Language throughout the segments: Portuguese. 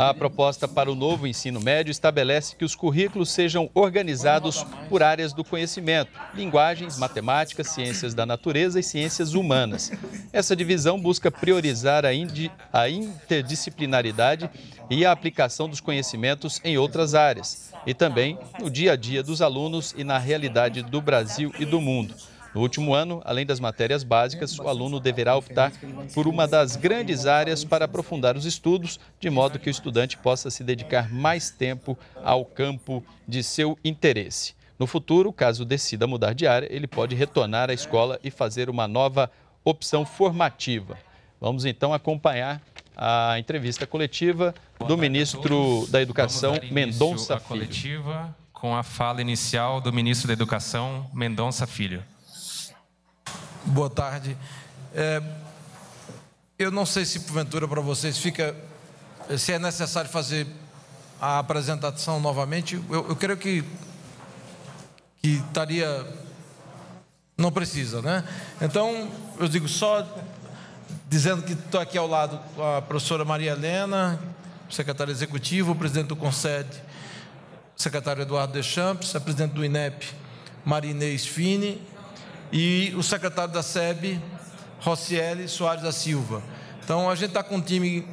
A proposta para o novo ensino médio estabelece que os currículos sejam organizados por áreas do conhecimento: linguagens, matemática, ciências da natureza e ciências humanas. Essa divisão busca priorizar a, a interdisciplinaridade e a aplicação dos conhecimentos em outras áreas e também no dia a dia dos alunos e na realidade do Brasil e do mundo. No último ano, além das matérias básicas, o aluno deverá optar por uma das grandes áreas para aprofundar os estudos, de modo que o estudante possa se dedicar mais tempo ao campo de seu interesse. No futuro, caso decida mudar de área, ele pode retornar à escola e fazer uma nova opção formativa. Vamos então acompanhar a entrevista coletiva do ministro da Educação, Mendonça Filho. coletiva com a fala inicial do ministro da Educação, Mendonça Filho. Boa tarde. É, eu não sei se porventura para vocês fica se é necessário fazer a apresentação novamente. Eu, eu creio que que estaria não precisa, né? Então eu digo só dizendo que estou aqui ao lado a professora Maria Helena, secretária executiva, o presidente do Concede, secretário Eduardo Deschamps, a presidente do INEP, Marinês Fini, e o secretário da SEB, Rocieli Soares da Silva. Então, a gente está com um time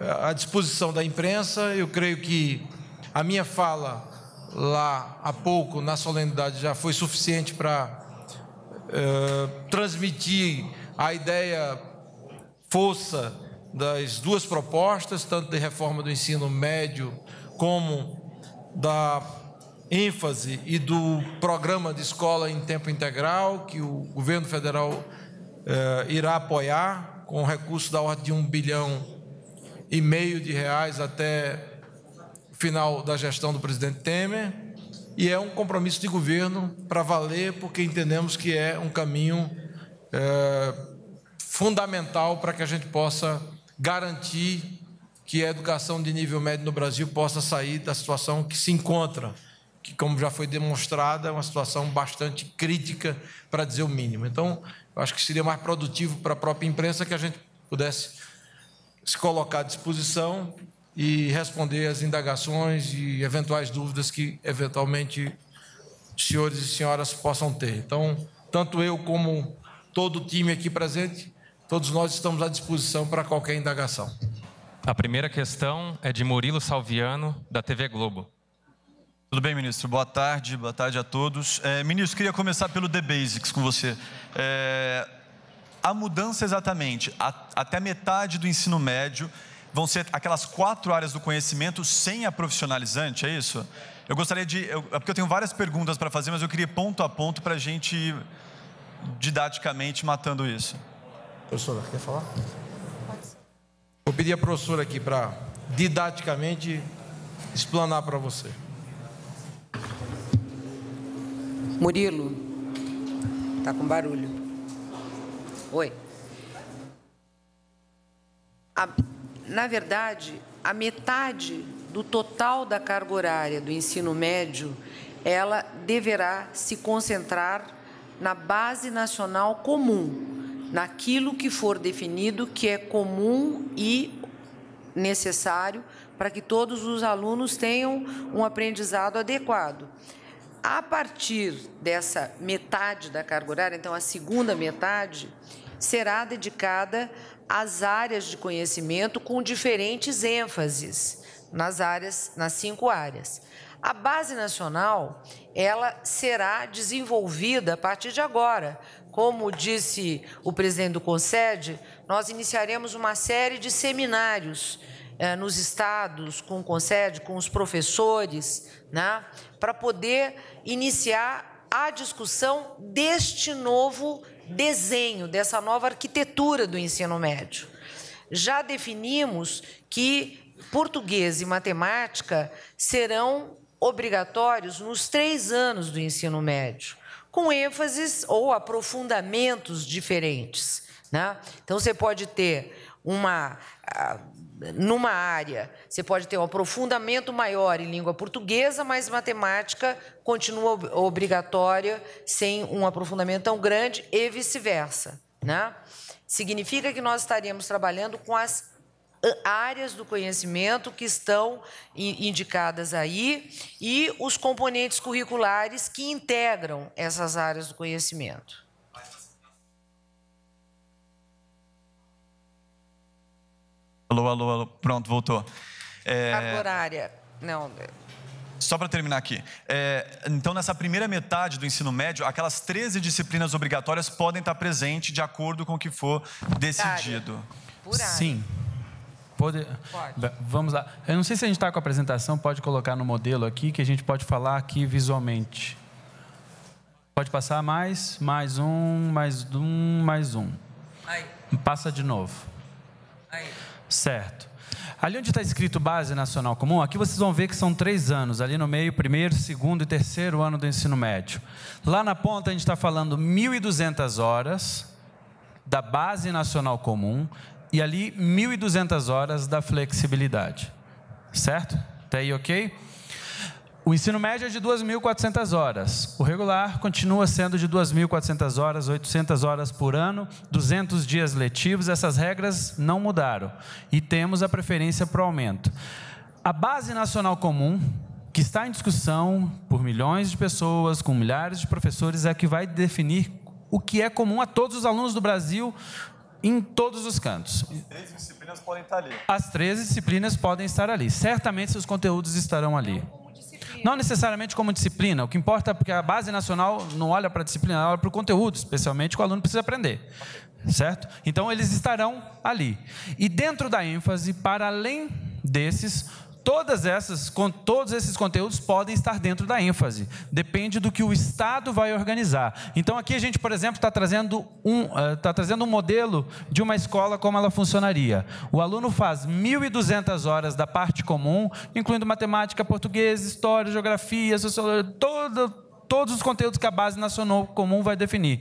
eh, à disposição da imprensa, eu creio que a minha fala lá há pouco, na solenidade, já foi suficiente para uh, eh, transmitir a ideia força das duas propostas, tanto de reforma do ensino médio como da ênfase e do programa de escola em tempo integral, que o governo federal eh, irá apoiar com recurso da ordem de um bilhão e meio de reais até o final da gestão do presidente Temer. E é um compromisso de governo para valer, porque entendemos que é um caminho eh, fundamental para que a gente possa garantir que a educação de nível médio no Brasil possa sair da situação que se encontra, que, como já foi demonstrada, é uma situação bastante crítica, para dizer o mínimo. Então, eu acho que seria mais produtivo para a própria imprensa que a gente pudesse se colocar à disposição e responder às indagações e eventuais dúvidas que, eventualmente, senhores e senhoras possam ter. Então, tanto eu como todo o time aqui presente Todos nós estamos à disposição para qualquer indagação. A primeira questão é de Murilo Salviano, da TV Globo. Tudo bem, ministro? Boa tarde, boa tarde a todos. É, ministro, queria começar pelo The Basics com você. É, a mudança exatamente, a, até metade do ensino médio vão ser aquelas quatro áreas do conhecimento sem a profissionalizante, é isso? Eu gostaria de. Eu, é porque eu tenho várias perguntas para fazer, mas eu queria ponto a ponto para a gente ir didaticamente matando isso. Professora, quer falar? Vou pedir à professora aqui para didaticamente explanar para você. Murilo, tá com barulho. Oi. A, na verdade, a metade do total da carga horária do ensino médio, ela deverá se concentrar na base nacional comum, naquilo que for definido que é comum e necessário para que todos os alunos tenham um aprendizado adequado. A partir dessa metade da carga horária, então a segunda metade, será dedicada às áreas de conhecimento com diferentes ênfases nas áreas, nas cinco áreas. A base nacional, ela será desenvolvida a partir de agora, como disse o presidente do CONSED, nós iniciaremos uma série de seminários eh, nos estados, com o CONSED, com os professores, né, para poder iniciar a discussão deste novo desenho, dessa nova arquitetura do ensino médio. Já definimos que português e matemática serão obrigatórios nos três anos do ensino médio com ênfases ou aprofundamentos diferentes. Né? Então, você pode ter uma. Ah, numa área, você pode ter um aprofundamento maior em língua portuguesa, mas matemática continua obrigatória sem um aprofundamento tão grande e vice-versa. Né? Significa que nós estaríamos trabalhando com as áreas do conhecimento que estão indicadas aí e os componentes curriculares que integram essas áreas do conhecimento. Alô, alô, alô. Pronto, voltou. É... Carga horária. Não. É. Só para terminar aqui. É, então, nessa primeira metade do ensino médio, aquelas 13 disciplinas obrigatórias podem estar presentes de acordo com o que for decidido. Por área. Sim. Pode? pode. Vamos lá. Eu não sei se a gente está com a apresentação, pode colocar no modelo aqui, que a gente pode falar aqui visualmente. Pode passar mais, mais um, mais um, mais um. Aí. Passa de novo. Aí. Certo. Ali onde está escrito Base Nacional Comum, aqui vocês vão ver que são três anos, ali no meio, primeiro, segundo e terceiro ano do ensino médio. Lá na ponta a gente está falando 1.200 horas da Base Nacional Comum, e ali 1.200 horas da flexibilidade. Certo? Até aí, ok? O ensino médio é de 2.400 horas. O regular continua sendo de 2.400 horas, 800 horas por ano, 200 dias letivos. Essas regras não mudaram. E temos a preferência para o aumento. A Base Nacional Comum, que está em discussão por milhões de pessoas, com milhares de professores, é que vai definir o que é comum a todos os alunos do Brasil em todos os cantos. As três disciplinas podem estar ali. As três disciplinas podem estar ali. Certamente seus conteúdos estarão ali. Não necessariamente como disciplina. O que importa é porque a base nacional não olha para a disciplina, ela olha para o conteúdo, especialmente que o aluno precisa aprender. Certo? Então eles estarão ali. E dentro da ênfase, para além desses, todas essas, todos esses conteúdos podem estar dentro da ênfase. Depende do que o Estado vai organizar. Então, aqui a gente, por exemplo, está trazendo, um, tá trazendo um modelo de uma escola como ela funcionaria. O aluno faz 1.200 horas da parte comum, incluindo matemática, português, história, geografia, sociologia, todo, todos os conteúdos que a base nacional comum vai definir.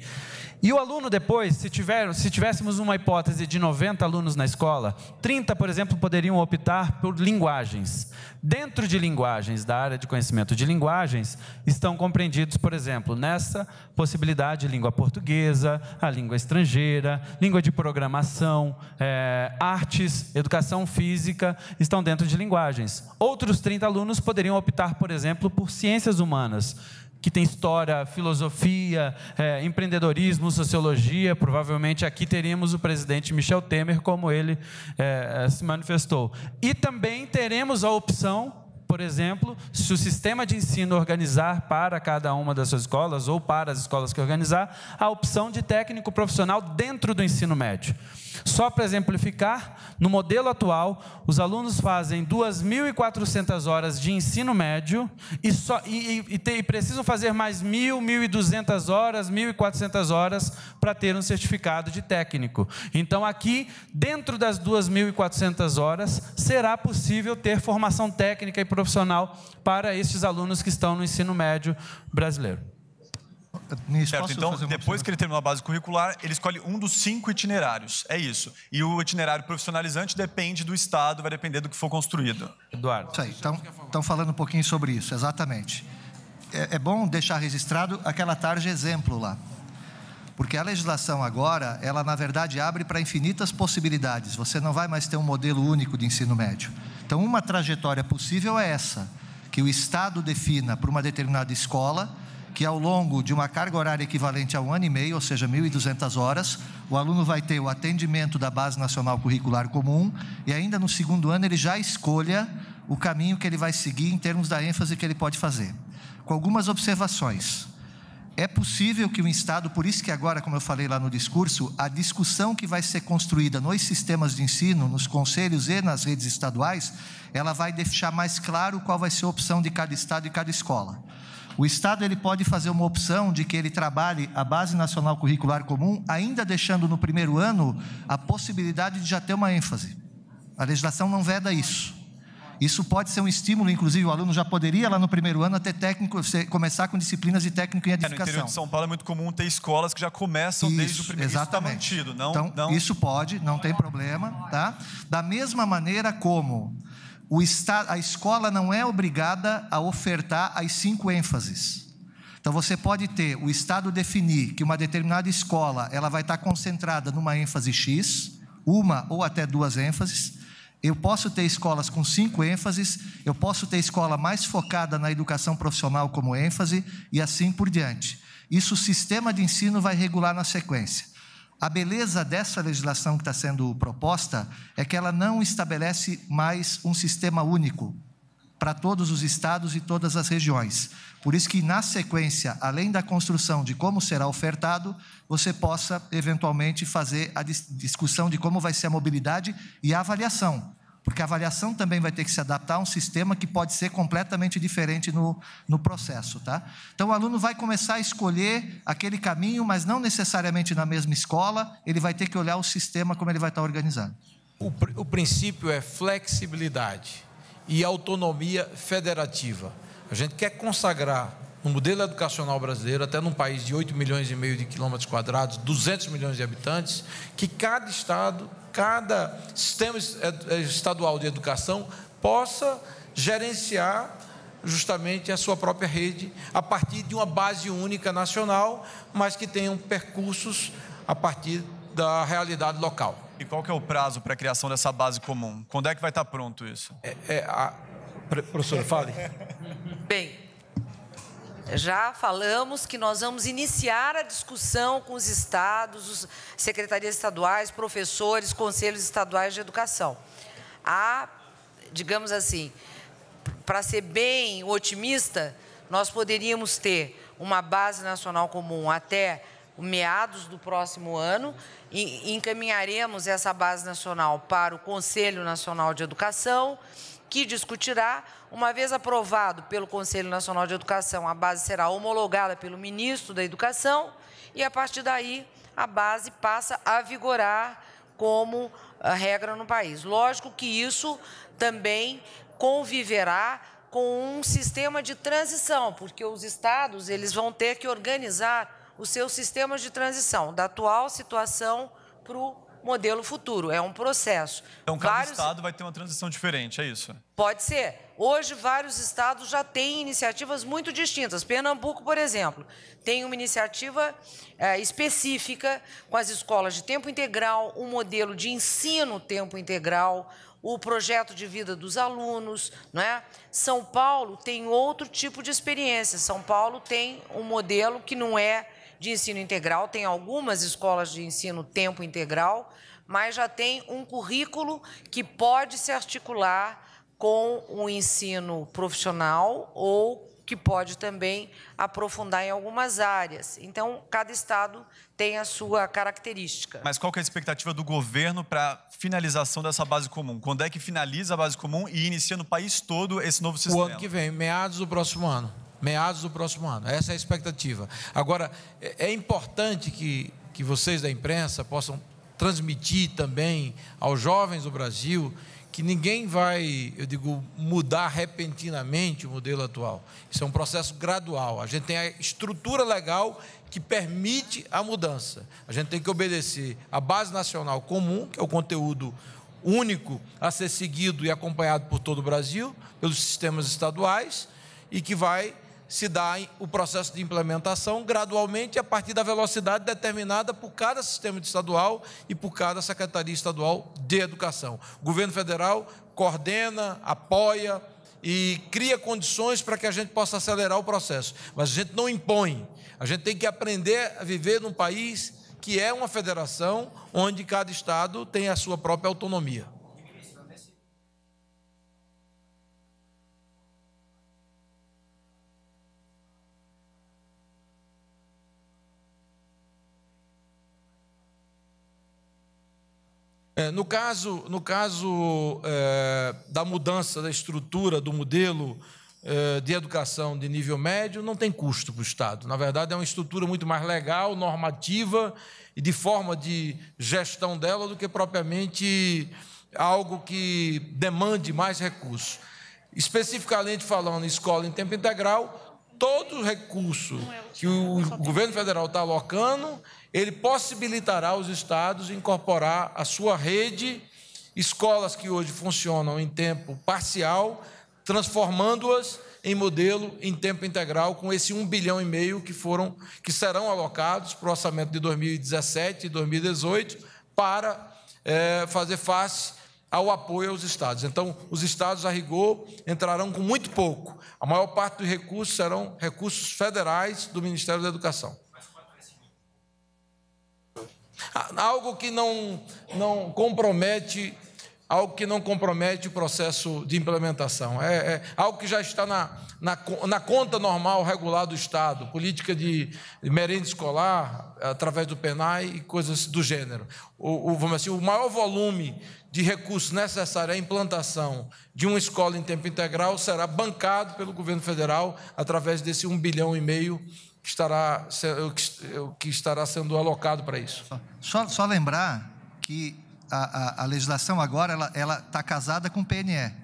E o aluno depois, se, tiver, se tivéssemos uma hipótese de 90 alunos na escola, 30, por exemplo, poderiam optar por linguagens. Dentro de linguagens, da área de conhecimento de linguagens, estão compreendidos, por exemplo, nessa possibilidade, língua portuguesa, a língua estrangeira, língua de programação, é, artes, educação física, estão dentro de linguagens. Outros 30 alunos poderiam optar, por exemplo, por ciências humanas que tem história, filosofia, é, empreendedorismo, sociologia. Provavelmente aqui teríamos o presidente Michel Temer, como ele é, é, se manifestou. E também teremos a opção. Por exemplo, se o sistema de ensino organizar para cada uma das suas escolas ou para as escolas que organizar, a opção de técnico profissional dentro do ensino médio. Só para exemplificar, no modelo atual, os alunos fazem 2.400 horas de ensino médio e, só, e, e, e, precisam fazer mais 1.000, 1.200 horas, 1.400 horas para ter um certificado de técnico. Então, aqui, dentro das 2.400 horas, será possível ter formação técnica e profissional para esses alunos que estão no ensino médio brasileiro. Nisso, certo, então, depois que ele terminou a base curricular, ele escolhe um dos cinco itinerários. É isso. E o itinerário profissionalizante depende do Estado, vai depender do que for construído. Eduardo. Isso aí. Estão falando um pouquinho sobre isso, exatamente. É, é bom deixar registrado aquela tarja exemplo lá. Porque a legislação agora, ela na verdade abre para infinitas possibilidades. Você não vai mais ter um modelo único de ensino médio. Então, uma trajetória possível é essa, que o Estado defina para uma determinada escola que ao longo de uma carga horária equivalente a um ano e meio, ou seja, 1.200 horas, o aluno vai ter o atendimento da Base Nacional Curricular Comum e ainda no segundo ano ele já escolha o caminho que ele vai seguir em termos da ênfase que ele pode fazer. Com algumas observações. É possível que o Estado, por isso que agora, como eu falei lá no discurso, a discussão que vai ser construída nos sistemas de ensino, nos conselhos e nas redes estaduais, ela vai deixar mais claro qual vai ser a opção de cada Estado e cada escola. O Estado ele pode fazer uma opção de que ele trabalhe a Base Nacional Curricular Comum, ainda deixando no primeiro ano a possibilidade de já ter uma ênfase. A legislação não veda isso. Isso pode ser um estímulo, inclusive o aluno já poderia lá no primeiro ano até técnico começar com disciplinas de técnico em edificação. É, no interior de São Paulo é muito comum ter escolas que já começam isso, desde o primeiro tá exatamente. Isso mantido, não? Então não... isso pode, não tem problema, tá? Da mesma maneira como a escola não é obrigada a ofertar as cinco ênfases. Então você pode ter o Estado definir que uma determinada escola ela vai estar concentrada numa ênfase X, uma ou até duas ênfases. Eu posso ter escolas com cinco ênfases, eu posso ter escola mais focada na educação profissional como ênfase e assim por diante. Isso o sistema de ensino vai regular na sequência. A beleza dessa legislação que está sendo proposta é que ela não estabelece mais um sistema único para todos os estados e todas as regiões. Por isso que na sequência, além da construção de como será ofertado, você possa eventualmente fazer a discussão de como vai ser a mobilidade e a avaliação porque a avaliação também vai ter que se adaptar a um sistema que pode ser completamente diferente no, no processo. Tá? Então, o aluno vai começar a escolher aquele caminho, mas não necessariamente na mesma escola, ele vai ter que olhar o sistema como ele vai estar organizado. O, pr o princípio é flexibilidade e autonomia federativa. A gente quer consagrar no modelo educacional brasileiro, até num país de 8 milhões e meio de quilômetros quadrados, 200 milhões de habitantes, que cada estado, cada sistema é, é, estadual de educação possa gerenciar justamente a sua própria rede a partir de uma base única nacional, mas que tenham percursos a partir da realidade local. E qual que é o prazo para a criação dessa base comum? Quando é que vai estar pronto isso? É, é a... Professora, fale. Bem, já falamos que nós vamos iniciar a discussão com os estados, os secretarias estaduais, professores, conselhos estaduais de educação. Há, digamos assim, para ser bem otimista, nós poderíamos ter uma base nacional comum até meados do próximo ano e encaminharemos essa base nacional para o Conselho Nacional de Educação, que discutirá uma vez aprovado pelo Conselho Nacional de Educação, a base será homologada pelo ministro da Educação e, a partir daí, a base passa a vigorar como ah, regra no país. Lógico que isso também conviverá com um sistema de transição, porque os estados eles vão ter que organizar os seus sistemas de transição da atual situação para o modelo futuro. É um processo. Então, cada Vários... estado vai ter uma transição diferente, é isso? Pode ser. Hoje, vários estados já têm iniciativas muito distintas. Pernambuco, por exemplo, tem uma iniciativa é, específica com as escolas de tempo integral, um modelo de ensino tempo integral, o projeto de vida dos alunos, não é? São Paulo tem outro tipo de experiência. São Paulo tem um modelo que não é de ensino integral, tem algumas escolas de ensino tempo integral, mas já tem um currículo que pode se articular com o ensino profissional ou que pode também aprofundar em algumas áreas. Então, cada estado tem a sua característica. Mas qual que é a expectativa do governo para finalização dessa base comum? Quando é que finaliza a base comum e inicia no país todo esse novo sistema? O ano que vem, meados do próximo ano. Meados do próximo ano. Essa é a expectativa. Agora, é, é importante que, que vocês da imprensa possam transmitir também aos jovens do Brasil que ninguém vai, eu digo, mudar repentinamente o modelo atual. Isso é um processo gradual. A gente tem a estrutura legal que permite a mudança. A gente tem que obedecer à base nacional comum, que é o conteúdo único a ser seguido e acompanhado por todo o Brasil, pelos sistemas estaduais, e que vai se dá o processo de implementação gradualmente a partir da velocidade determinada por cada sistema estadual e por cada secretaria estadual de educação. O governo federal coordena, apoia e cria condições para que a gente possa acelerar o processo, mas a gente não impõe. A gente tem que aprender a viver num país que é uma federação onde cada estado tem a sua própria autonomia. É, no caso, no caso é, da mudança da estrutura do modelo é, de educação de nível médio, não tem custo para o Estado. Na verdade, é uma estrutura muito mais legal, normativa e de forma de gestão dela do que propriamente algo que demande mais recursos. Especificamente falando em escola em tempo integral, todo o recurso é que o é governo federal está alocando, ele possibilitará aos estados incorporar a sua rede, escolas que hoje funcionam em tempo parcial, transformando-as em modelo em tempo integral com esse 1 bilhão e meio que foram que serão alocados para o orçamento de 2017 e 2018 para é, fazer face ao apoio aos estados. Então, os estados, a rigor, entrarão com muito pouco. A maior parte dos recursos serão recursos federais do Ministério da Educação. Ah, algo que não, não compromete algo que não compromete o processo de implementação. É, é algo que já está na, na, na, conta normal, regular do Estado, política de, merenda escolar, através do PENAI e coisas do gênero. O, o, vamos assim, o maior volume de recursos necessário à implantação de uma escola em tempo integral será bancado pelo governo federal através desse 1 bilhão e meio que estará, que estará sendo alocado para isso. Só, só lembrar que a, a, legislação agora ela está casada com o PNE.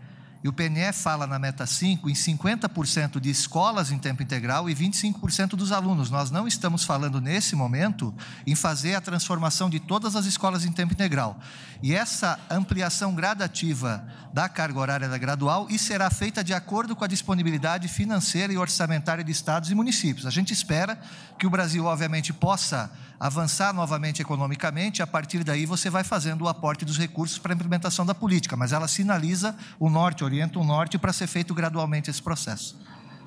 E o PNE fala na meta 5 em 50% de escolas em tempo integral e 25% dos alunos. Nós não estamos falando nesse momento em fazer a transformação de todas as escolas em tempo integral. E essa ampliação gradativa da carga horária da gradual e será feita de acordo com a disponibilidade financeira e orçamentária de estados e municípios. A gente espera que o Brasil, obviamente, possa avançar novamente economicamente, a partir daí você vai fazendo o aporte dos recursos para a implementação da política, mas ela sinaliza o norte oriental orienta o norte para ser feito gradualmente esse processo.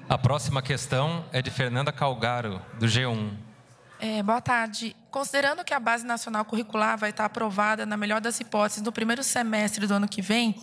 A próxima questão é de Fernanda Calgaro, do G1. É, boa tarde. Considerando que a Base Nacional Curricular vai estar aprovada, na melhor das hipóteses, no primeiro semestre do ano que vem,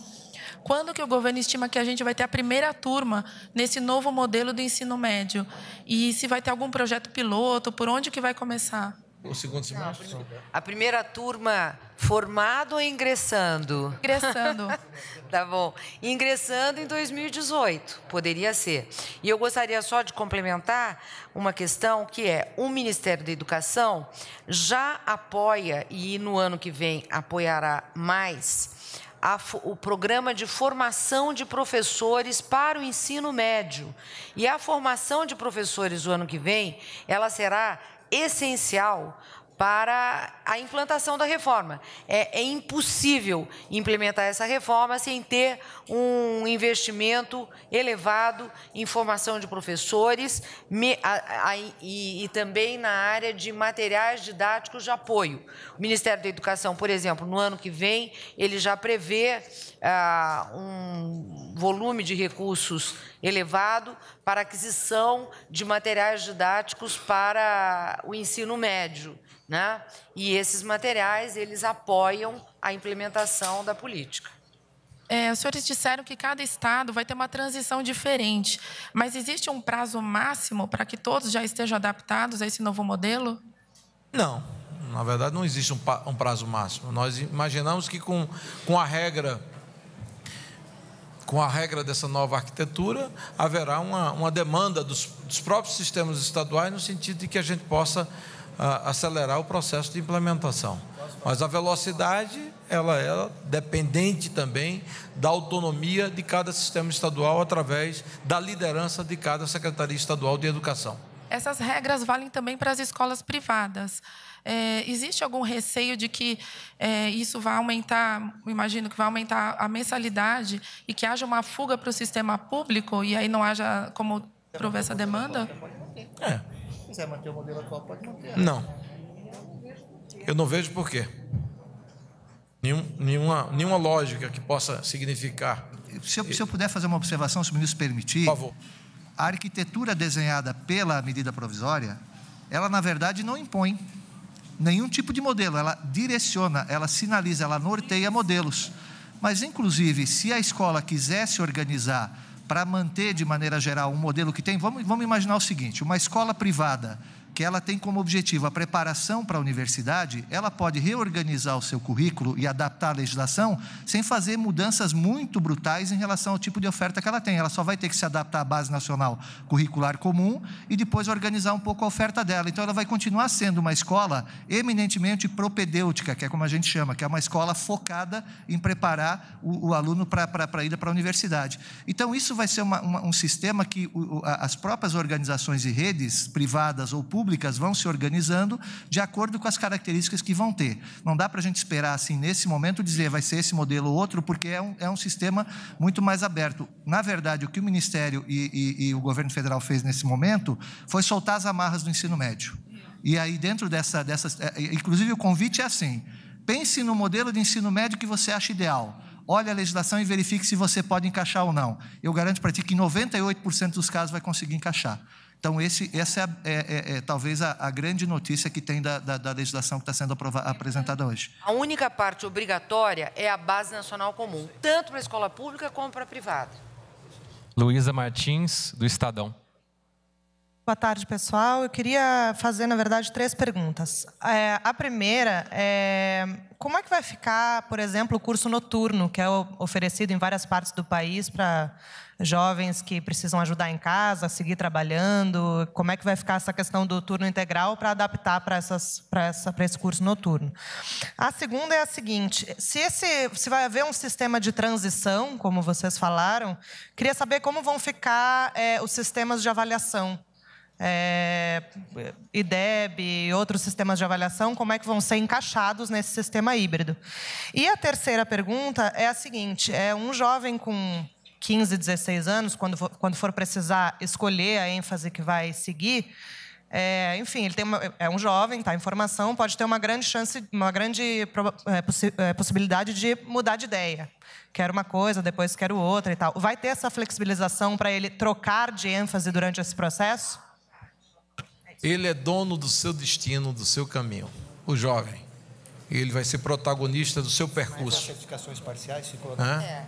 quando que o governo estima que a gente vai ter a primeira turma nesse novo modelo do ensino médio? E se vai ter algum projeto piloto, por onde que vai começar? O segundo semestre? Não, a primeira turma formado ou ingressando? Ingressando. tá bom. Ingressando em 2018, poderia ser. E eu gostaria só de complementar uma questão que é: o Ministério da Educação já apoia, e no ano que vem apoiará mais, a, o programa de formação de professores para o ensino médio. E a formação de professores o ano que vem, ela será essencial para a implantação da reforma. É, é, impossível implementar essa reforma sem ter um investimento elevado em formação de professores me, a, a, e, e também na área de materiais didáticos de apoio. O Ministério da Educação, por exemplo, no ano que vem, ele já prevê ah, um volume de recursos elevado para aquisição de materiais didáticos para o ensino médio. Né? E esses materiais, eles apoiam a implementação da política. É, os senhores disseram que cada estado vai ter uma transição diferente, mas existe um prazo máximo para que todos já estejam adaptados a esse novo modelo? Não, na verdade não existe um prazo máximo. Nós imaginamos que com, com a regra com a regra dessa nova arquitetura, haverá uma, uma demanda dos, dos próprios sistemas estaduais no sentido de que a gente possa ah, acelerar o processo de implementação. Mas a velocidade ela é dependente também da autonomia de cada sistema estadual através da liderança de cada secretaria estadual de educação. Essas regras valem também para as escolas privadas. É, existe algum receio de que é, isso vai aumentar, imagino que vai aumentar a mensalidade e que haja uma fuga para o sistema público e aí não haja como prover essa demanda? É. Se quiser manter o modelo atual, pode manter. Não. Eu não vejo por quê. Nenhum, nenhuma, nenhuma lógica que possa significar. Se eu, se eu puder fazer uma observação, se o ministro permitir. Por favor. A arquitetura desenhada pela medida provisória, ela, na verdade, não impõe nenhum tipo de modelo, ela direciona, ela sinaliza, ela norteia modelos. Mas, inclusive, se a escola quisesse organizar para manter de maneira geral um modelo que tem, vamos, vamos imaginar o seguinte: uma escola privada que ela tem como objetivo a preparação para a universidade, ela pode reorganizar o seu currículo e adaptar a legislação sem fazer mudanças muito brutais em relação ao tipo de oferta que ela tem. Ela só vai ter que se adaptar à base nacional curricular comum e depois organizar um pouco a oferta dela. Então, ela vai continuar sendo uma escola eminentemente propedêutica, que é como a gente chama, que é uma escola focada em preparar o, o aluno para, ir para a ida para a universidade. Então, isso vai ser uma, uma, um sistema que o, as próprias organizações e redes privadas ou públicas públicas vão se organizando de acordo com as características que vão ter. Não dá para a gente esperar, assim, nesse momento, dizer vai ser esse modelo ou outro, porque é um, é um sistema muito mais aberto. Na verdade, o que o Ministério e, e, e o governo federal fez nesse momento foi soltar as amarras do ensino médio. E aí, dentro dessa. dessa é, é, inclusive, o convite é assim: pense no modelo de ensino médio que você acha ideal. Olhe a legislação e verifique se você pode encaixar ou não. Eu garanto para ti que 98% dos casos vai conseguir encaixar. Então, esse, essa é, é, é, é talvez a, a, grande notícia que tem da, da, da legislação que está sendo apresentada hoje. A única parte obrigatória é a base nacional comum, tanto para a escola pública como para a privada. Luísa Martins, do Estadão. Boa tarde, pessoal. Eu queria fazer, na verdade, três perguntas. É, a primeira é como é que vai ficar, por exemplo, o curso noturno, que é oferecido em várias partes do país para jovens que precisam ajudar em casa, seguir trabalhando? Como é que vai ficar essa questão do turno integral para adaptar para, essas, para, essa, para esse curso noturno? A segunda é a seguinte: se, esse, se vai haver um sistema de transição, como vocês falaram, queria saber como vão ficar é, os sistemas de avaliação é, IDEB e outros sistemas de avaliação, como é que vão ser encaixados nesse sistema híbrido. E a terceira pergunta é a seguinte, é um jovem com 15, 16 anos, quando for, quando for precisar escolher a ênfase que vai seguir, é, enfim, ele tem uma, é um jovem, está em formação, pode ter uma grande chance, uma grande é, possi é, possibilidade de mudar de ideia. Quero uma coisa, depois quero outra e tal. Vai ter essa flexibilização para ele trocar de ênfase durante esse processo? Ele é dono do seu destino, do seu caminho. O jovem. Ele vai ser protagonista do seu percurso. Mas certificações parciais ficou... É.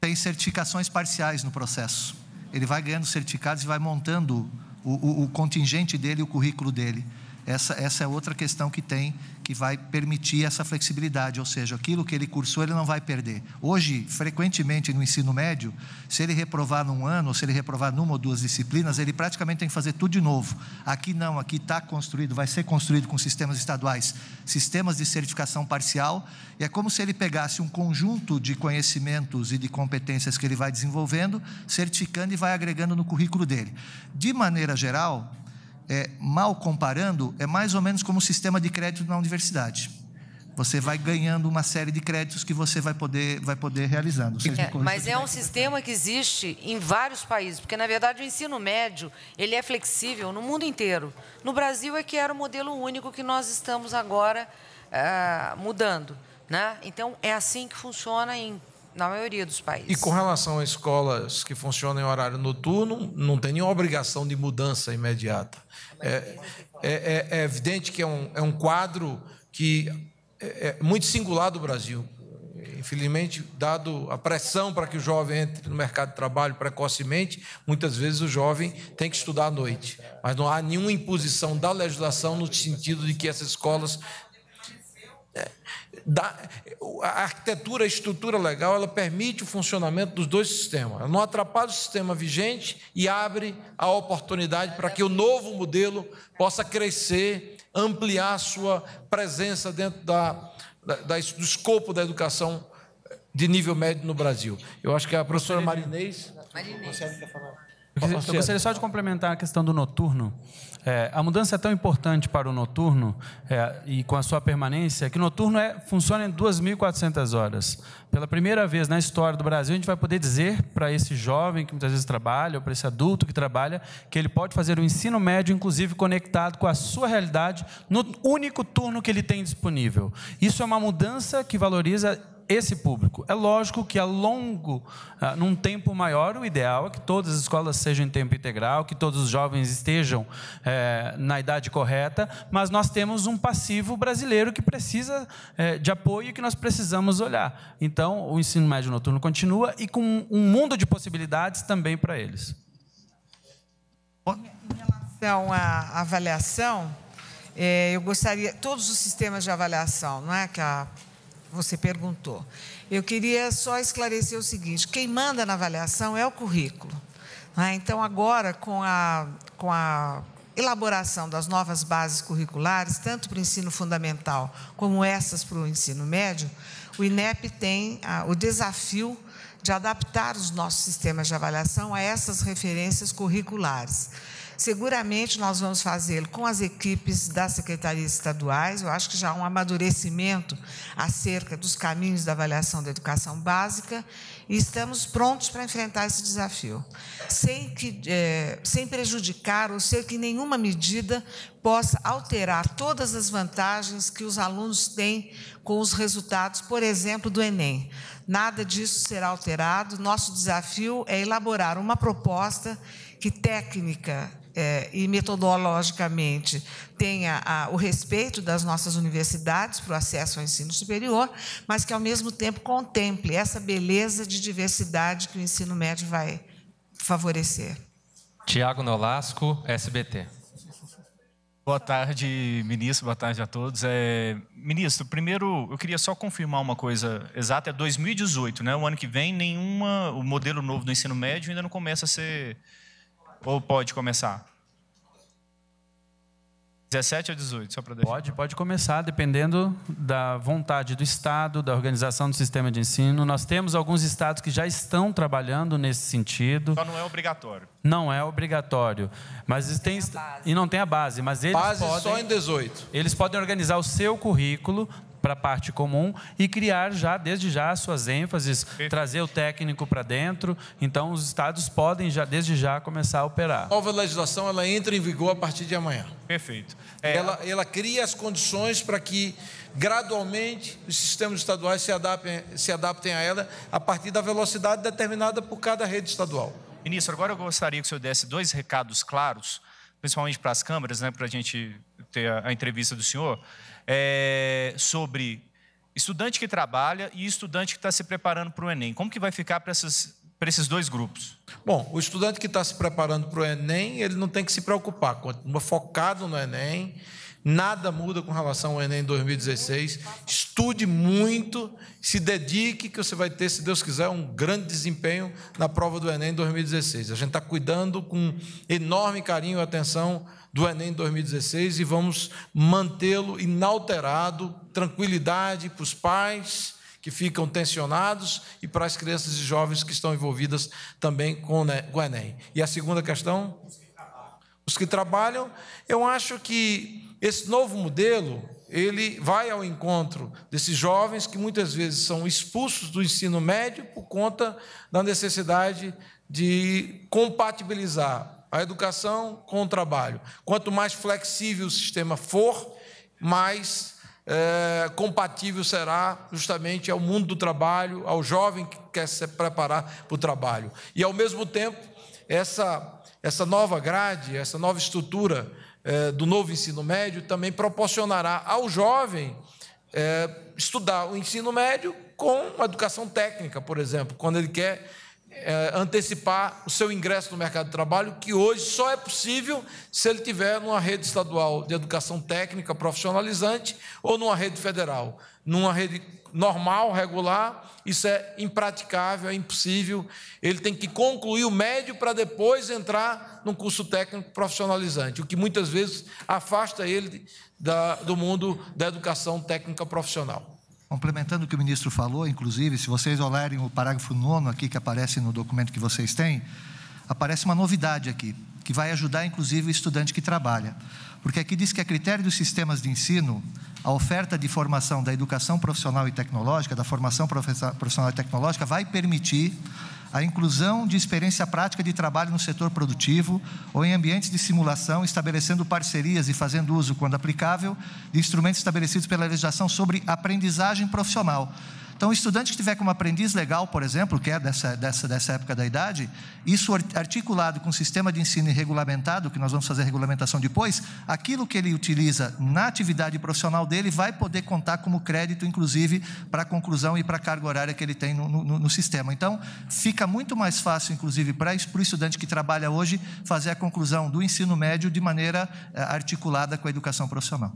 Tem certificações parciais no processo. Ele vai ganhando certificados e vai montando o, o, o contingente dele, o currículo dele essa, essa é outra questão que tem, que vai permitir essa flexibilidade, ou seja, aquilo que ele cursou ele não vai perder. Hoje, frequentemente no ensino médio, se ele reprovar num ano, ou se ele reprovar numa ou duas disciplinas, ele praticamente tem que fazer tudo de novo. Aqui não, aqui está construído, vai ser construído com sistemas estaduais, sistemas de certificação parcial, e é como se ele pegasse um conjunto de conhecimentos e de competências que ele vai desenvolvendo, certificando e vai agregando no currículo dele. De maneira geral, é, mal comparando, é mais ou menos como o sistema de crédito na universidade. Você vai ganhando uma série de créditos que você vai poder, vai poder realizando. É, mas é um sistema que existe em vários países, porque, na verdade, o ensino médio ele é flexível no mundo inteiro. No Brasil é que era o modelo único que nós estamos agora ah, mudando. Né? Então, é assim que funciona em na maioria dos países. E com relação a escolas que funcionam em horário noturno, não tem nenhuma obrigação de mudança imediata. É, é, é, é evidente que é um, é um quadro que é, é muito singular do Brasil. Infelizmente, dado a pressão para que o jovem entre no mercado de trabalho precocemente, muitas vezes o jovem tem que estudar à noite. Mas não há nenhuma imposição da legislação no sentido de que essas escolas a arquitetura, a estrutura legal, ela permite o funcionamento dos dois sistemas. Ela não atrapalha o sistema vigente e abre a oportunidade para que o novo modelo possa crescer, ampliar sua presença dentro da, da, do escopo da educação eh, de nível médio no Brasil. Eu acho que a professora Marinês. Marinês. Você quer falar? Eu, gostaria só de complementar a questão do noturno. É, a mudança é tão importante para o noturno é, e com a sua permanência que o noturno é, funciona em 2.400 horas. Pela primeira vez na história do Brasil, a gente vai poder dizer para esse jovem que muitas vezes trabalha, ou para esse adulto que trabalha, que ele pode fazer o ensino médio, inclusive conectado com a sua realidade, no único turno que ele tem disponível. Isso é uma mudança que valoriza esse público. É lógico que a é longo, ah, num tempo maior, o ideal é que todas as escolas sejam em tempo integral, que todos os jovens estejam é, na idade correta, mas nós temos um passivo brasileiro que precisa é, de apoio e que nós precisamos olhar. Então, o ensino médio noturno continua e com um mundo de possibilidades também para eles. Em relação à avaliação, eh, eu gostaria todos os sistemas de avaliação, não é que a você perguntou. Eu queria só esclarecer o seguinte: quem manda na avaliação é o currículo. Né? Então, agora, com a, com a elaboração das novas bases curriculares, tanto para o ensino fundamental como essas para o ensino médio, o INEP tem a, o desafio de adaptar os nossos sistemas de avaliação a essas referências curriculares. Seguramente nós vamos fazê-lo com as equipes das secretarias estaduais. Eu acho que já há um amadurecimento acerca dos caminhos da avaliação da educação básica e estamos prontos para enfrentar esse desafio, sem, que, é, sem prejudicar ou ser que nenhuma medida possa alterar todas as vantagens que os alunos têm com os resultados, por exemplo, do Enem. Nada disso será alterado. Nosso desafio é elaborar uma proposta que técnica, é, e metodologicamente tenha a, o respeito das nossas universidades para o acesso ao ensino superior, mas que, ao mesmo tempo, contemple essa beleza de diversidade que o ensino médio vai favorecer. Tiago Nolasco, SBT. Boa tarde, ministro, boa tarde a todos. É, ministro, primeiro eu queria só confirmar uma coisa exata, é 2018, né? O ano que vem nenhuma, o modelo novo do ensino médio ainda não começa a ser ou pode começar? 17 ou 18, só para deixar. Pode, pode começar, dependendo da vontade do Estado, da organização do sistema de ensino. Nós temos alguns estados que já estão trabalhando nesse sentido. Só não é obrigatório. Não é obrigatório, mas não tem, e não tem a base, mas eles base podem, só em 18. Eles podem organizar o seu currículo para a parte comum e criar já, desde já, as suas ênfases, Perfeito. trazer o técnico para dentro. Então, os estados podem, já, desde já, começar a operar. A nova legislação ela entra em vigor a partir de amanhã. Perfeito. É... Ela, ela cria as condições para que, gradualmente, os sistemas estaduais se adaptem, se adaptem a ela a partir da velocidade determinada por cada rede estadual. Ministro, agora eu gostaria que o senhor desse dois recados claros, principalmente para as câmaras, né, para a gente ter a, a entrevista do senhor é, sobre estudante que trabalha e estudante que está se preparando para o Enem. Como que vai ficar para essas para esses dois grupos? Bom, o estudante que está se preparando para o Enem, ele não tem que se preocupar, continua focado no Enem, nada muda com relação ao Enem 2016. Estude muito, se dedique, que você vai ter, se Deus quiser, um grande desempenho na prova do Enem 2016. A gente está cuidando com enorme carinho e atenção do Enem 2016 e vamos mantê-lo inalterado, tranquilidade para os pais que ficam tensionados e para as crianças e jovens que estão envolvidas também com o Enem. E a segunda questão? Os que trabalham. eu acho que esse novo modelo, ele vai ao encontro desses jovens que muitas vezes são expulsos do ensino médio por conta da necessidade de compatibilizar a educação com o trabalho. Quanto mais flexível o sistema for, mais é, compatível será justamente ao mundo do trabalho, ao jovem que quer se preparar para o trabalho. E, ao mesmo tempo, essa, essa nova grade, essa nova estrutura é, do novo ensino médio também proporcionará ao jovem é, estudar o ensino médio com uma educação técnica, por exemplo, quando ele quer é, antecipar o seu ingresso no mercado de trabalho, que hoje só é possível se ele tiver numa rede estadual de educação técnica profissionalizante ou numa rede federal. Numa rede normal, regular, isso é impraticável, é impossível. Ele tem que concluir o médio para depois entrar num curso técnico profissionalizante, o que muitas vezes afasta ele da, do mundo da educação técnica profissional. Complementando o que o ministro falou, inclusive, se vocês olharem o parágrafo nono aqui que aparece no documento que vocês têm, aparece uma novidade aqui, que vai ajudar inclusive o estudante que trabalha. Porque aqui diz que a critério dos sistemas de ensino, a oferta de formação da educação profissional e tecnológica, da formação profissional e tecnológica, vai permitir a inclusão de experiência prática de trabalho no setor produtivo ou em ambientes de simulação, estabelecendo parcerias e fazendo uso, quando aplicável, de instrumentos estabelecidos pela legislação sobre aprendizagem profissional, então, o estudante que tiver como aprendiz legal, por exemplo, que é dessa, dessa, dessa época da idade, isso articulado com o sistema de ensino regulamentado, que nós vamos fazer a regulamentação depois, aquilo que ele utiliza na atividade profissional dele vai poder contar como crédito, inclusive, para a conclusão e para a carga horária que ele tem no, no, no sistema. Então, fica muito mais fácil, inclusive, para o estudante que trabalha hoje fazer a conclusão do ensino médio de maneira eh, articulada com a educação profissional.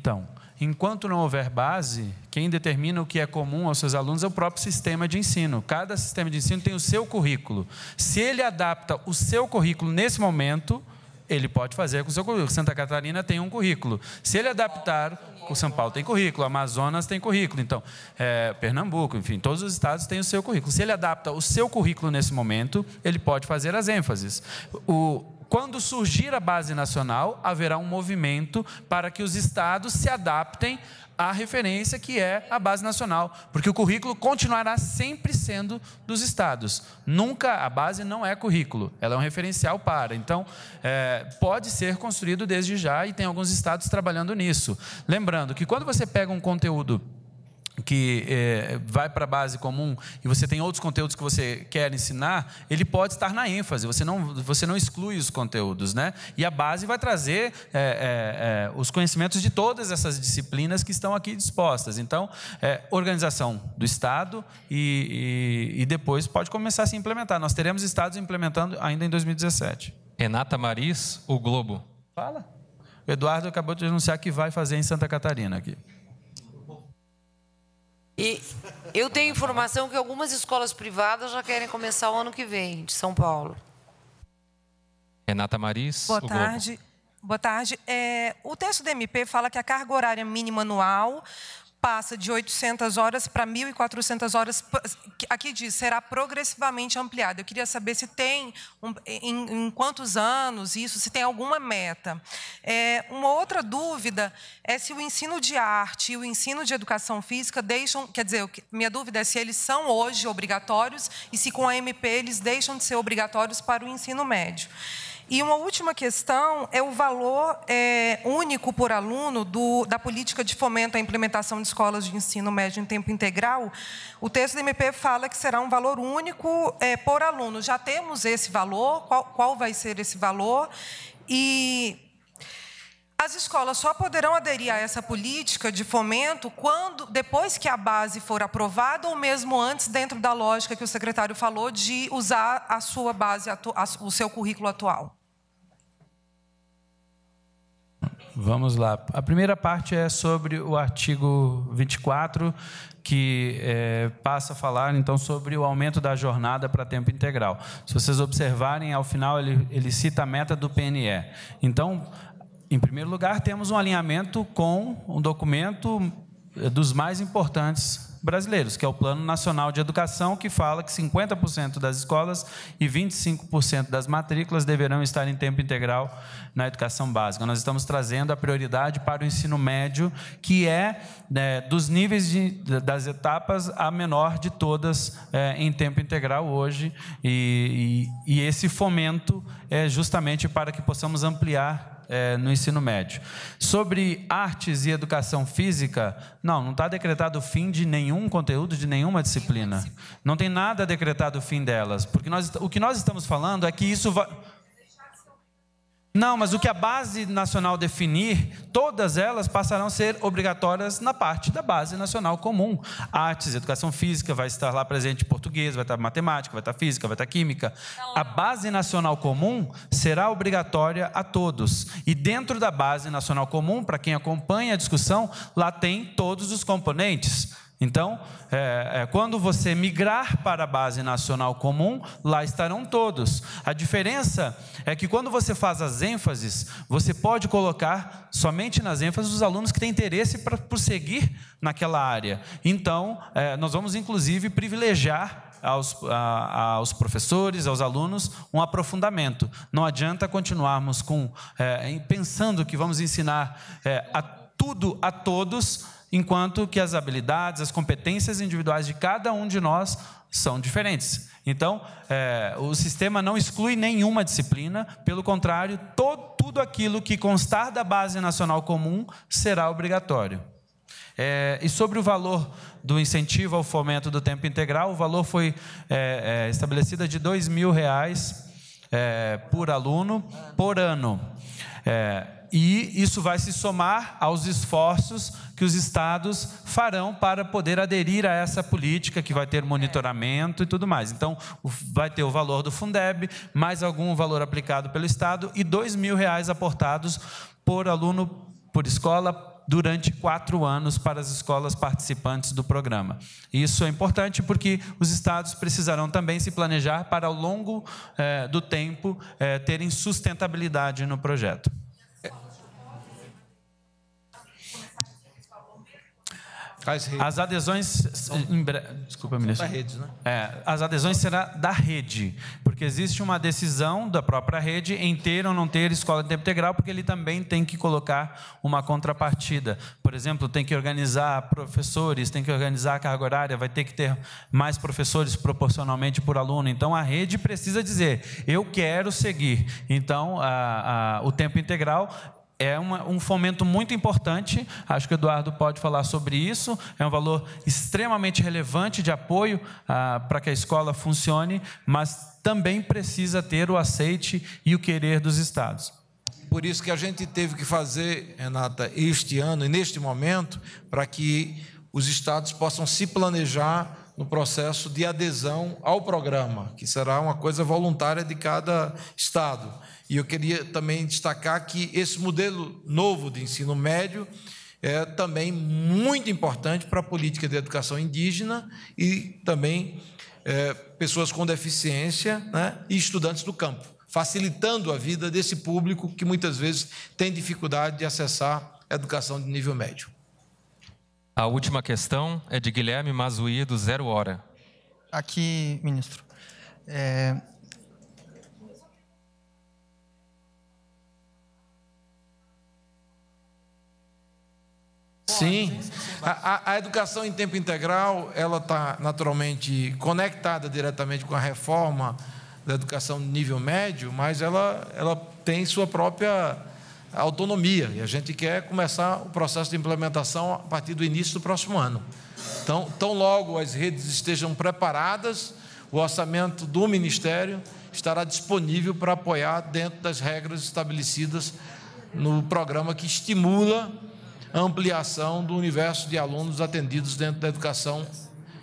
Então, enquanto não houver base, quem determina o que é comum aos seus alunos é o próprio sistema de ensino. Cada sistema de ensino tem o seu currículo. Se ele adapta o seu currículo nesse momento, ele pode fazer com o seu currículo. Santa Catarina tem um currículo. Se ele adaptar, o São Paulo tem currículo, Amazonas tem currículo, então é, Pernambuco, enfim, todos os estados têm o seu currículo. Se ele adapta o seu currículo nesse momento, ele pode fazer as ênfases. O quando surgir a base nacional, haverá um movimento para que os estados se adaptem à referência que é a base nacional, porque o currículo continuará sempre sendo dos estados. Nunca a base não é currículo, ela é um referencial para. Então, é, pode ser construído desde já e tem alguns estados trabalhando nisso. Lembrando que quando você pega um conteúdo que é, vai para a base comum e você tem outros conteúdos que você quer ensinar, ele pode estar na ênfase, você não, você não exclui os conteúdos, né? E a base vai trazer é, é, é os conhecimentos de todas essas disciplinas que estão aqui dispostas. Então, é, organização do Estado e, e, e depois pode começar a se implementar. Nós teremos estados implementando ainda em 2017. Renata Maris, o Globo. Fala. O Eduardo acabou de anunciar que vai fazer em Santa Catarina aqui. E eu tenho informação que algumas escolas privadas já querem começar o ano que vem, de São Paulo. Renata Maris. Boa tarde. Globo. Boa tarde. É, o texto do MP fala que a carga horária mínima anual passa de 800 horas para 1.400 horas. Aqui diz, será progressivamente ampliado. Eu queria saber se tem, um, em, em, quantos anos isso, se tem alguma meta. É, uma outra dúvida é se o ensino de arte e o ensino de educação física deixam, quer dizer, minha dúvida é se eles são hoje obrigatórios e se com a MP eles deixam de ser obrigatórios para o ensino médio. E uma última questão é o valor é, único por aluno do, da política de fomento à implementação de escolas de ensino médio em tempo integral. O texto do MP fala que será um valor único é, por aluno. Já temos esse valor? Qual, qual vai ser esse valor? E as escolas só poderão aderir a essa política de fomento quando, depois que a base for aprovada, ou mesmo antes, dentro da lógica que o secretário falou, de usar a sua base, o seu currículo atual. Vamos lá. A primeira parte é sobre o artigo 24, que é, passa a falar então sobre o aumento da jornada para tempo integral. Se vocês observarem, ao final ele, ele cita a meta do PNE. Então, em primeiro lugar, temos um alinhamento com um documento é, dos mais importantes brasileiros, que é o Plano Nacional de Educação, que fala que 50% das escolas e 25% das matrículas deverão estar em tempo integral na educação básica. Nós estamos trazendo a prioridade para o ensino médio, que é, é dos níveis de, das etapas a menor de todas é, em tempo integral hoje, e, e, e esse fomento é justamente para que possamos ampliar é, no ensino médio. Sobre artes e educação física, não, não está decretado o fim de nenhum conteúdo, de nenhuma disciplina. Não tem nada decretado o fim delas, porque nós, o que nós estamos falando é que isso vai... Não, mas o que a base nacional definir, todas elas passarão a ser obrigatórias na parte da base nacional comum. Artes, educação física, vai estar lá presente português, vai estar matemática, vai estar física, vai estar química. A base nacional comum será obrigatória a todos. E dentro da base nacional comum, para quem acompanha a discussão, lá tem todos os componentes então, é, é, quando você migrar para a base nacional comum, lá estarão todos. A diferença é que quando você faz as ênfases, você pode colocar somente nas ênfases os alunos que têm interesse para prosseguir naquela área. Então, é, nós vamos inclusive privilegiar aos, a, aos, professores, aos alunos, um aprofundamento. Não adianta continuarmos com é, pensando que vamos ensinar é, a tudo a todos enquanto que as habilidades, as competências individuais de cada um de nós são diferentes. Então, é, o sistema não exclui nenhuma disciplina, pelo contrário, todo, tudo aquilo que constar da base nacional comum será obrigatório. É, e sobre o valor do incentivo ao fomento do tempo integral, o valor foi é, é estabelecido de R$ 2.000 é, por aluno por ano. É, e isso vai se somar aos esforços que os estados farão para poder aderir a essa política, que vai ter monitoramento e tudo mais. Então, vai ter o valor do Fundeb, mais algum valor aplicado pelo estado e dois mil reais aportados por aluno por escola durante quatro anos para as escolas participantes do programa. Isso é importante porque os estados precisarão também se planejar para, ao longo eh, do tempo, eh, terem sustentabilidade no projeto. Faz rede. As adesões. São, bre... Desculpa, são ministro. Da rede, né? É, as adesões será da rede, porque existe uma decisão da própria rede em ter ou não ter escola de tempo integral, porque ele também tem que colocar uma contrapartida. Por exemplo, tem que organizar professores, tem que organizar a carga horária, vai ter que ter mais professores proporcionalmente por aluno. Então a rede precisa dizer: eu quero seguir. Então a, a, o tempo integral é uma, um fomento muito importante. Acho que o Eduardo pode falar sobre isso. É um valor extremamente relevante de apoio ah, para que a escola funcione, mas também precisa ter o aceite e o querer dos estados. Por isso que a gente teve que fazer, Renata, este ano e neste momento, para que os estados possam se planejar no processo de adesão ao programa, que será uma coisa voluntária de cada estado. E eu queria também destacar que esse modelo novo de ensino médio é também muito importante para a política de educação indígena e também é, pessoas com deficiência né, e estudantes do campo, facilitando a vida desse público que muitas vezes tem dificuldade de acessar a educação de nível médio. A última questão é de Guilherme Mazuí, do Zero Hora. Aqui, ministro. É, Sim. A, a, a, educação em tempo integral, ela está naturalmente conectada diretamente com a reforma da educação nível médio, mas ela, ela tem sua própria autonomia e a gente quer começar o processo de implementação a partir do início do próximo ano. Então, tão logo as redes estejam preparadas, o orçamento do Ministério estará disponível para apoiar dentro das regras estabelecidas no programa que estimula ampliação do universo de alunos atendidos dentro da educação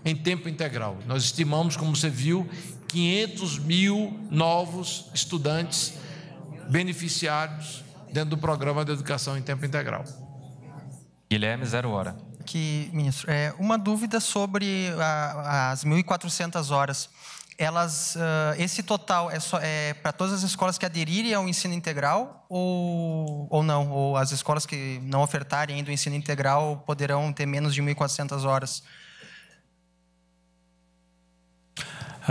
em tempo integral. Nós estimamos, como você viu, 500 mil novos estudantes beneficiados dentro do programa de educação em tempo integral. Guilherme, zero hora. Que, ministro, é, uma dúvida sobre a, as 1.400 horas elas, uh, esse total é, só, é para todas as escolas que aderirem ao ensino integral ou, ou não? Ou as escolas que não ofertarem ainda o ensino integral poderão ter menos de 1.400 horas?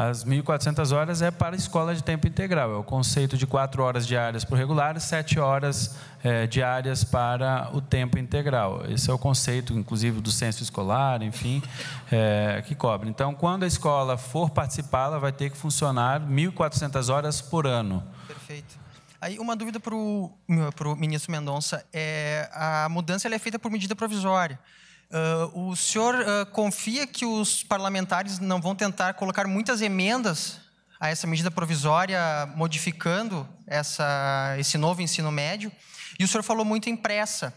As 1.400 horas é para escola de tempo integral, é o conceito de quatro horas diárias para o regular e sete horas é, diárias para o tempo integral. Esse é o conceito, inclusive, do censo escolar, enfim, é, que cobre. Então, quando a escola for participar, ela vai ter que funcionar 1.400 horas por ano. Perfeito. Aí uma dúvida para o ministro Mendonça é a mudança é feita por medida provisória. Uh, o senhor uh, confia que os parlamentares não vão tentar colocar muitas emendas a essa medida provisória, modificando essa, esse novo ensino médio? E o senhor falou muito em pressa.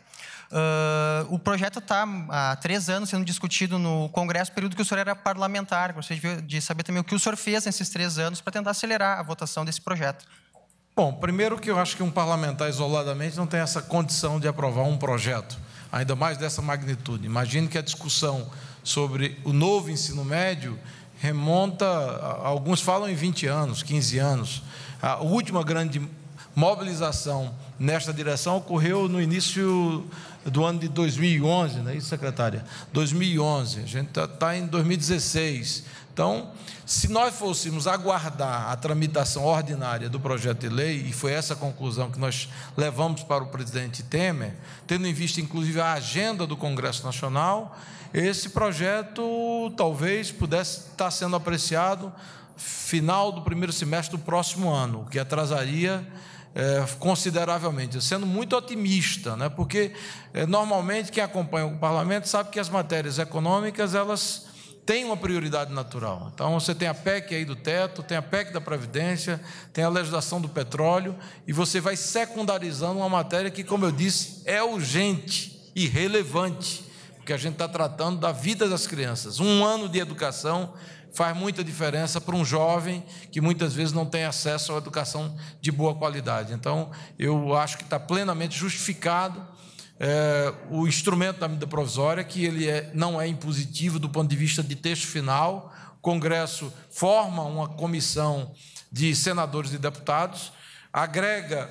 Uh, o projeto está há três anos sendo discutido no Congresso, período que o senhor era parlamentar. Gostaria de saber também o que o senhor fez nesses três anos para tentar acelerar a votação desse projeto. Bom, primeiro que eu acho que um parlamentar isoladamente não tem essa condição de aprovar um projeto ainda mais dessa magnitude. Imagine que a discussão sobre o novo ensino médio remonta, alguns falam em 20 anos, 15 anos. A última grande mobilização nesta direção ocorreu no início do ano de 2011, não é isso, secretária? 2011, a gente está tá em 2016, então, se nós fôssemos aguardar a tramitação ordinária do projeto de lei, e foi essa conclusão que nós levamos para o presidente Temer, tendo em vista inclusive a agenda do Congresso Nacional, esse projeto talvez pudesse estar sendo apreciado final do primeiro semestre do próximo ano, o que atrasaria é, consideravelmente, sendo muito otimista, né? porque é, normalmente quem acompanha o parlamento sabe que as matérias econômicas elas tem uma prioridade natural. Então você tem a PEC aí do teto, tem a PEC da Previdência, tem a legislação do petróleo, e você vai secundarizando uma matéria que, como eu disse, é urgente e relevante, porque a gente está tratando da vida das crianças. Um ano de educação faz muita diferença para um jovem que muitas vezes não tem acesso à educação de boa qualidade. Então, eu acho que está plenamente justificado é, o instrumento da medida provisória, que ele é, não é impositivo do ponto de vista de texto final. O Congresso forma uma comissão de senadores e deputados, agrega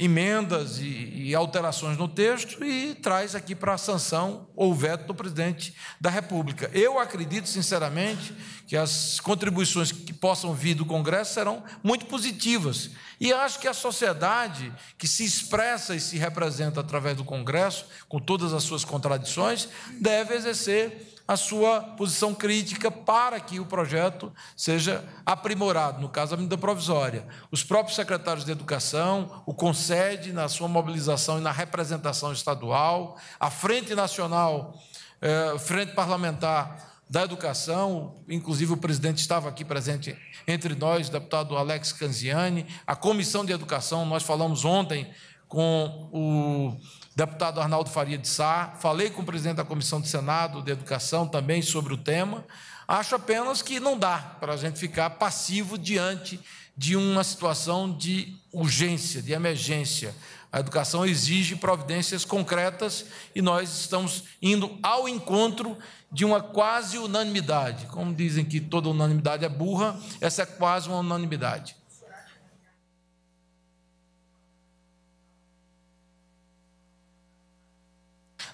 emendas e, e alterações no texto e traz aqui para a sanção ou veto do presidente da República. Eu acredito, sinceramente, que as contribuições que possam vir do Congresso serão muito positivas. E acho que a sociedade que se expressa e se representa através do Congresso, com todas as suas contradições, deve exercer a sua posição crítica para que o projeto seja aprimorado, no caso, a medida provisória. Os próprios secretários de Educação, o Concede, na sua mobilização e na representação estadual, a Frente Nacional, eh, Frente Parlamentar da Educação, inclusive o presidente estava aqui presente entre nós, o deputado Alex Canziani, a Comissão de Educação, nós falamos ontem com o deputado Arnaldo Faria de Sá, falei com o presidente da Comissão do Senado de Educação também sobre o tema. Acho apenas que não dá para a gente ficar passivo diante de uma situação de urgência, de emergência. A educação exige providências concretas e nós estamos indo ao encontro de uma quase unanimidade. Como dizem que toda unanimidade é burra, essa é quase uma unanimidade.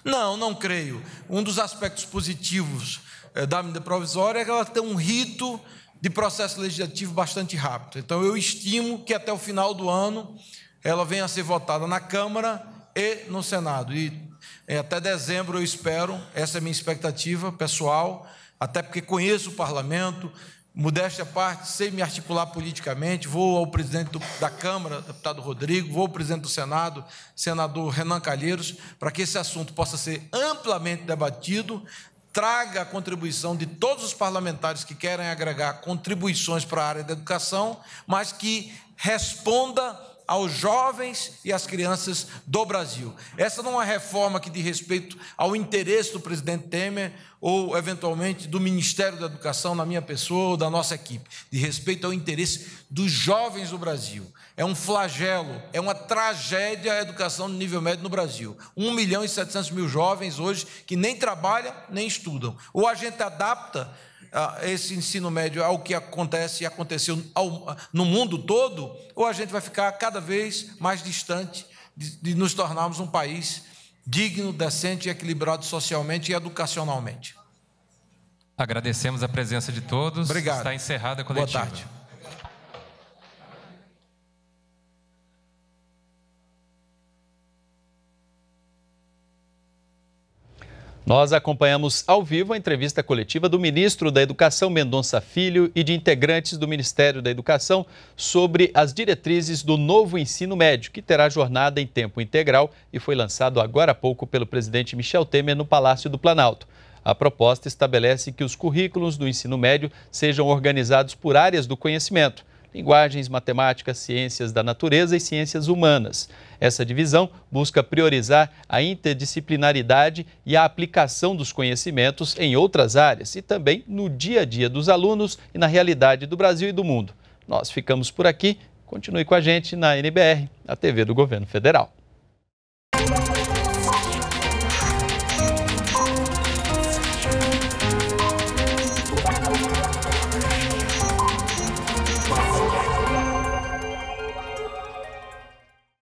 Não, não creio. Um dos aspectos positivos eh, da medida provisória é que ela tem um rito de processo legislativo bastante rápido. Então, eu estimo que até o final do ano ela venha a ser votada na Câmara e no Senado. E eh, até dezembro eu espero, essa é a minha expectativa pessoal, até porque conheço o parlamento, modéstia à parte, sem me articular politicamente, vou ao presidente do, da Câmara, deputado Rodrigo, vou ao presidente do Senado, senador Renan Calheiros, para que esse assunto possa ser amplamente debatido, traga a contribuição de todos os parlamentares que querem agregar contribuições para a área da educação, mas que responda aos jovens e às crianças do Brasil. Essa não é uma reforma que diz respeito ao interesse do presidente Temer ou, eventualmente, do Ministério da Educação, na minha pessoa ou da nossa equipe. De respeito ao interesse dos jovens do Brasil. É um flagelo, é uma tragédia a educação de nível médio no Brasil. 1 milhão e 700 mil jovens hoje que nem trabalham nem estudam. Ou a gente adapta ah, esse ensino médio ao que acontece e aconteceu no mundo todo, ou a gente vai ficar cada vez mais distante de nos tornarmos um país digno, decente e equilibrado socialmente e educacionalmente. Agradecemos a presença de todos. Obrigado. Está encerrada a coletiva. Boa tarde. Nós acompanhamos ao vivo a entrevista coletiva do ministro da Educação Mendonça Filho e de integrantes do Ministério da Educação sobre as diretrizes do novo ensino médio, que terá jornada em tempo integral e foi lançado agora há pouco pelo presidente Michel Temer no Palácio do Planalto. A proposta estabelece que os currículos do ensino médio sejam organizados por áreas do conhecimento linguagens, matemática, ciências da natureza e ciências humanas. Essa divisão busca priorizar a interdisciplinaridade e a aplicação dos conhecimentos em outras áreas e também no dia a dia dos alunos e na realidade do Brasil e do mundo. Nós ficamos por aqui. Continue com a gente na NBR, a TV do Governo Federal.